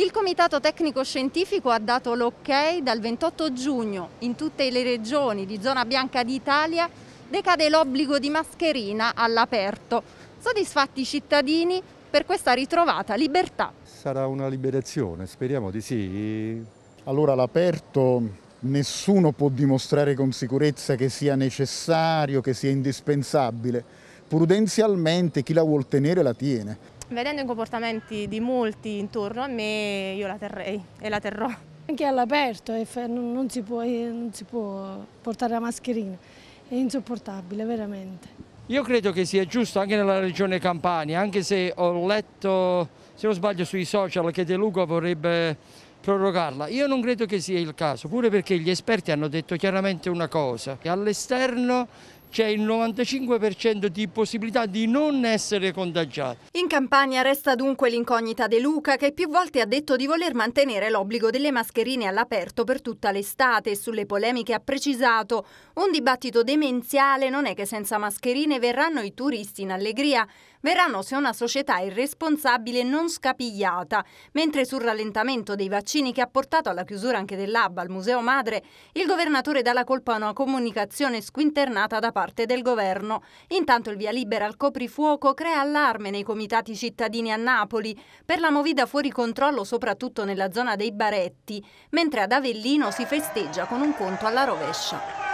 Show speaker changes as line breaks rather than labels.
Il Comitato Tecnico Scientifico ha dato l'ok dal 28 giugno in tutte le regioni di zona bianca d'Italia decade l'obbligo di mascherina all'aperto. Soddisfatti i cittadini per questa ritrovata libertà.
Sarà una liberazione, speriamo di sì. Allora all'aperto nessuno può dimostrare con sicurezza che sia necessario, che sia indispensabile. Prudenzialmente chi la vuol tenere la tiene.
Vedendo i comportamenti di molti intorno a me, io la terrei e la terrò.
Anche all'aperto eh, non si, può, eh, non si può portare la mascherina, è insopportabile veramente. Io credo che sia giusto anche nella regione Campania, anche se ho letto, se non sbaglio, sui social che De Luca vorrebbe prorogarla. Io non credo che sia il caso, pure perché gli esperti hanno detto chiaramente una cosa, che all'esterno c'è il 95% di possibilità di non essere contagiati.
In Campania resta dunque l'incognita De Luca che più volte ha detto di voler mantenere l'obbligo delle mascherine all'aperto per tutta l'estate e sulle polemiche ha precisato un dibattito demenziale non è che senza mascherine verranno i turisti in allegria, verranno se una società irresponsabile non scapigliata, mentre sul rallentamento dei vaccini che ha portato alla chiusura anche dell'ABBA al Museo Madre, il governatore dà la colpa a una comunicazione squinternata da parte parte del governo. Intanto il via libera al coprifuoco crea allarme nei comitati cittadini a Napoli per la movida fuori controllo soprattutto nella zona dei baretti, mentre ad Avellino si festeggia con un conto alla rovescia.